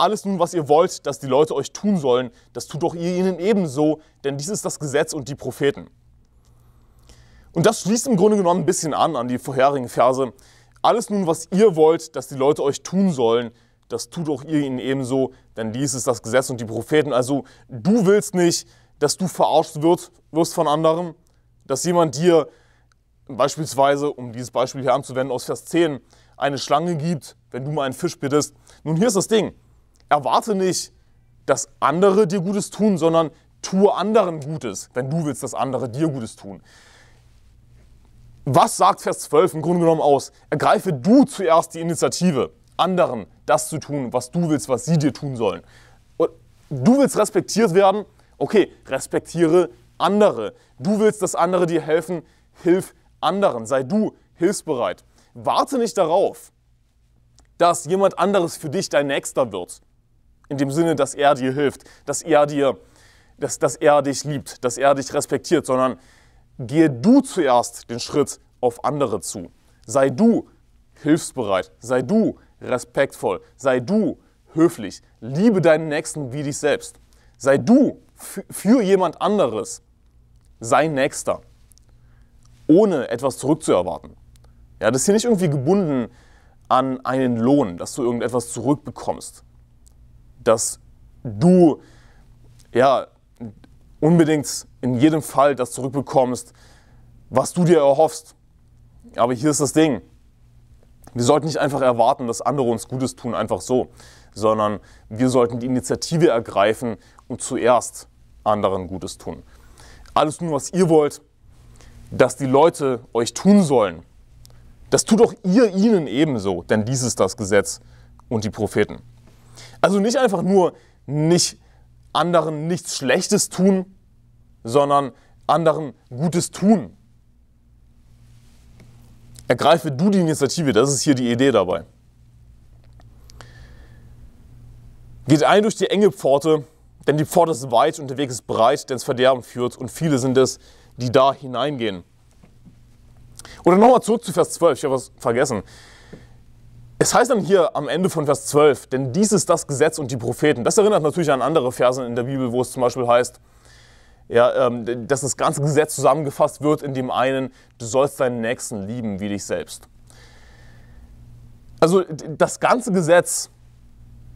Alles nun, was ihr wollt, dass die Leute euch tun sollen, das tut doch ihr ihnen ebenso, denn dies ist das Gesetz und die Propheten. Und das schließt im Grunde genommen ein bisschen an an die vorherigen Verse. Alles nun, was ihr wollt, dass die Leute euch tun sollen, das tut auch ihr ihnen ebenso, denn dies ist das Gesetz und die Propheten. Also du willst nicht, dass du verarscht wird, wirst von anderen, dass jemand dir beispielsweise, um dieses Beispiel hier anzuwenden, aus Vers 10 eine Schlange gibt, wenn du mal einen Fisch bittest. Nun, hier ist das Ding erwarte nicht, dass andere dir Gutes tun, sondern tue anderen Gutes, wenn du willst, dass andere dir Gutes tun. Was sagt Vers 12 im Grunde genommen aus? Ergreife du zuerst die Initiative, anderen das zu tun, was du willst, was sie dir tun sollen. Und du willst respektiert werden? Okay, respektiere andere. Du willst, dass andere dir helfen? Hilf anderen. Sei du hilfsbereit. Warte nicht darauf, dass jemand anderes für dich dein Nächster wird in dem Sinne, dass er dir hilft, dass er dir, dass, dass er dich liebt, dass er dich respektiert, sondern gehe du zuerst den Schritt auf andere zu. Sei du hilfsbereit, sei du respektvoll, sei du höflich, liebe deinen Nächsten wie dich selbst. Sei du für jemand anderes sein Nächster, ohne etwas zurückzuerwarten. Ja, das ist hier nicht irgendwie gebunden an einen Lohn, dass du irgendetwas zurückbekommst dass du ja unbedingt in jedem Fall das zurückbekommst, was du dir erhoffst. Aber hier ist das Ding. Wir sollten nicht einfach erwarten, dass andere uns Gutes tun, einfach so, sondern wir sollten die Initiative ergreifen und zuerst anderen Gutes tun. Alles nur, was ihr wollt, dass die Leute euch tun sollen. Das tut auch ihr ihnen ebenso, denn dies ist das Gesetz und die Propheten. Also nicht einfach nur nicht anderen nichts Schlechtes tun, sondern anderen Gutes tun. Ergreife du die Initiative, das ist hier die Idee dabei. Geht ein durch die enge Pforte, denn die Pforte ist weit und der Weg ist breit, der ins Verderben führt und viele sind es, die da hineingehen. Oder nochmal zurück zu Vers 12, ich habe was vergessen. Es heißt dann hier am Ende von Vers 12, denn dies ist das Gesetz und die Propheten. Das erinnert natürlich an andere Versen in der Bibel, wo es zum Beispiel heißt, ja, ähm, dass das ganze Gesetz zusammengefasst wird in dem einen, du sollst deinen Nächsten lieben wie dich selbst. Also das ganze Gesetz,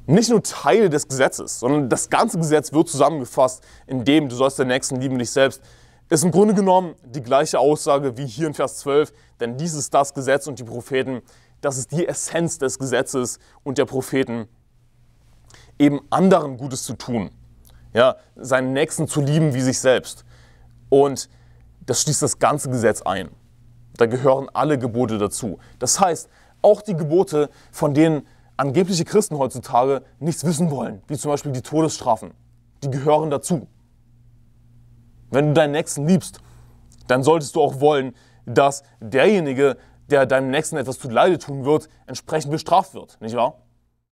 nicht nur Teile des Gesetzes, sondern das ganze Gesetz wird zusammengefasst in dem, du sollst deinen Nächsten lieben wie dich selbst, ist im Grunde genommen die gleiche Aussage wie hier in Vers 12, denn dies ist das Gesetz und die Propheten, das ist die Essenz des Gesetzes und der Propheten, eben anderen Gutes zu tun, ja, seinen Nächsten zu lieben wie sich selbst. Und das schließt das ganze Gesetz ein. Da gehören alle Gebote dazu. Das heißt, auch die Gebote, von denen angebliche Christen heutzutage nichts wissen wollen, wie zum Beispiel die Todesstrafen, die gehören dazu. Wenn du deinen Nächsten liebst, dann solltest du auch wollen, dass derjenige, der deinem Nächsten etwas zu Leide tun wird, entsprechend bestraft wird, nicht wahr?